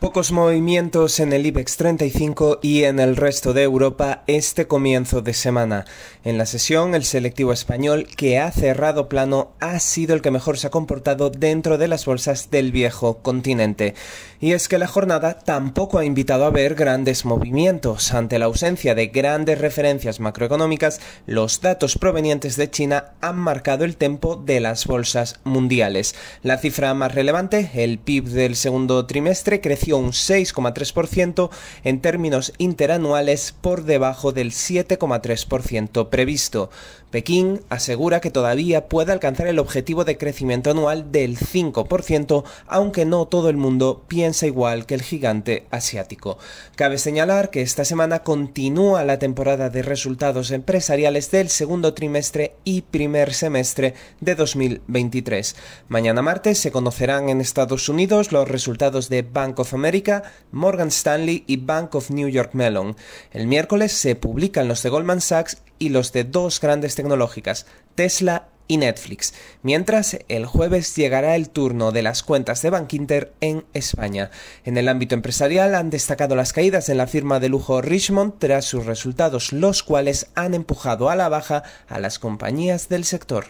Pocos movimientos en el IBEX 35 y en el resto de Europa este comienzo de semana. En la sesión, el selectivo español que ha cerrado plano ha sido el que mejor se ha comportado dentro de las bolsas del viejo continente. Y es que la jornada tampoco ha invitado a ver grandes movimientos. Ante la ausencia de grandes referencias macroeconómicas, los datos provenientes de China han marcado el tempo de las bolsas mundiales. La cifra más relevante, el PIB del segundo trimestre, crece un 6,3% en términos interanuales por debajo del 7,3% previsto. Pekín asegura que todavía puede alcanzar el objetivo de crecimiento anual del 5%, aunque no todo el mundo piensa igual que el gigante asiático. Cabe señalar que esta semana continúa la temporada de resultados empresariales del segundo trimestre y primer semestre de 2023. Mañana martes se conocerán en Estados Unidos los resultados de Bank of América, Morgan Stanley y Bank of New York Mellon. El miércoles se publican los de Goldman Sachs y los de dos grandes tecnológicas, Tesla y Netflix. Mientras, el jueves llegará el turno de las cuentas de Bankinter en España. En el ámbito empresarial han destacado las caídas en la firma de lujo Richmond tras sus resultados, los cuales han empujado a la baja a las compañías del sector.